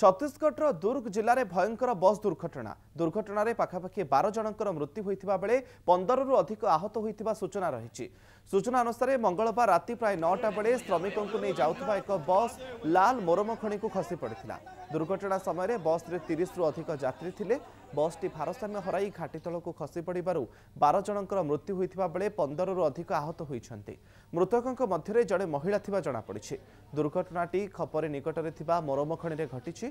ଛତିଶଗଡ଼ର ଦୁର୍ଗ ଜିଲ୍ଲାରେ ଭୟଙ୍କର ବସ୍ ଦୁର୍ଘଟଣା ଦୁର୍ଘଟଣାରେ ପାଖାପାଖି ବାର ଜଣଙ୍କର ମୃତ୍ୟୁ ହୋଇଥିବା ବେଳେ ପନ୍ଦରରୁ ଅଧିକ ଆହତ ହୋଇଥିବା ସୂଚନା ରହିଛି ସୂଚନା ଅନୁସାରେ ମଙ୍ଗଳବାର ରାତି ପ୍ରାୟ ନଅଟା ବେଳେ ଶ୍ରମିକଙ୍କୁ ନେଇ ଯାଉଥିବା ଏକ ବସ୍ ଲାଲ ମୋରମ ଖଣିକୁ ଖସି ପଡ଼ିଥିଲା ଦୁର୍ଘଟଣା ସମୟରେ ବସ୍ରେ ତିରିଶରୁ ଅଧିକ ଯାତ୍ରୀ ଥିଲେ ବସ୍ଟି ଭାରସାମ୍ୟ ହରାଇ ଘାଟି ତଳକୁ ଖସି ପଡ଼ିବାରୁ ବାର ଜଣଙ୍କର ମୃତ୍ୟୁ ହୋଇଥିବା ବେଳେ ପନ୍ଦରରୁ ଅଧିକ ଆହତ ହୋଇଛନ୍ତି ମୃତକଙ୍କ ମଧ୍ୟରେ ଜଣେ ମହିଳା ଥିବା ଜଣାପଡ଼ିଛି ଦୁର୍ଘଟଣାଟି ଖପରେ ନିକଟରେ ଥିବା ମରମଖଣିରେ ଘଟିଛି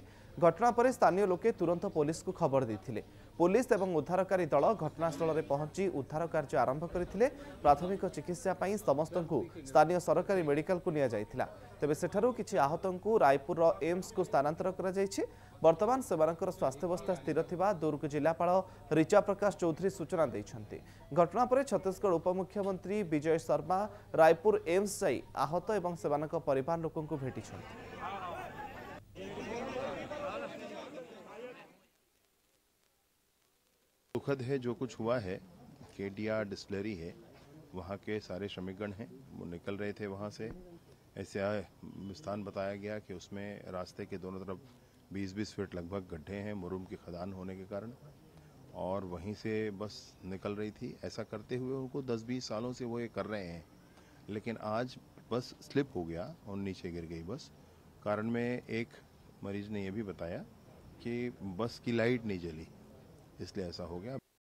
ଘଟଣା ପରେ ସ୍ଥାନୀୟ ଲୋକେ ତୁରନ୍ତ ପୋଲିସକୁ ଖବର ଦେଇଥିଲେ ପୋଲିସ ଏବଂ ଉଦ୍ଧାରକାରୀ ଦଳ ଘଟଣାସ୍ଥଳରେ ପହଞ୍ଚି ଉଦ୍ଧାର କାର୍ଯ୍ୟ ଆରମ୍ଭ କରିଥିଲେ ପ୍ରାଥମିକ ଚିକିତ୍ସା ପାଇଁ ସମସ୍ତଙ୍କୁ ସ୍ଥାନୀୟ ସରକାରୀ ମେଡିକାଲକୁ ନିଆଯାଇଥିଲା ତେବେ ସେଠାରୁ କିଛି ଆହତଙ୍କୁ ରାୟପୁରର ଏମ୍ସକୁ ସ୍ଥାନାନ୍ତର बर्तमान से स्वास्थ्यावस्था स्थिर या दुर्ग जिलापा ऋचा प्रकाश चौधरी सूचना देखते घटना पर छत्तीशगढ़ उपमुख्यमंत्री विजय शर्मा रायपुर एम्स जा आहत और लोक भेटी दुखद है जो कुछ हुआ है केडिया डिस्लरी है वहाँ के सारे श्रमिकगण हैं वो निकल रहे थे वहाँ से ऐसे स्थान बताया गया कि उसमें रास्ते के दोनों तरफ 20-20 फीट लगभग गड्ढे हैं मुरूम की खदान होने के कारण और वहीं से बस निकल रही थी ऐसा करते हुए उनको 10-20 सालों से वो ये कर रहे हैं लेकिन आज बस स्लिप हो गया और नीचे गिर गई बस कारण में एक मरीज ने यह भी बताया कि बस की लाइट नहीं जली इसलिए ऐसा हो गया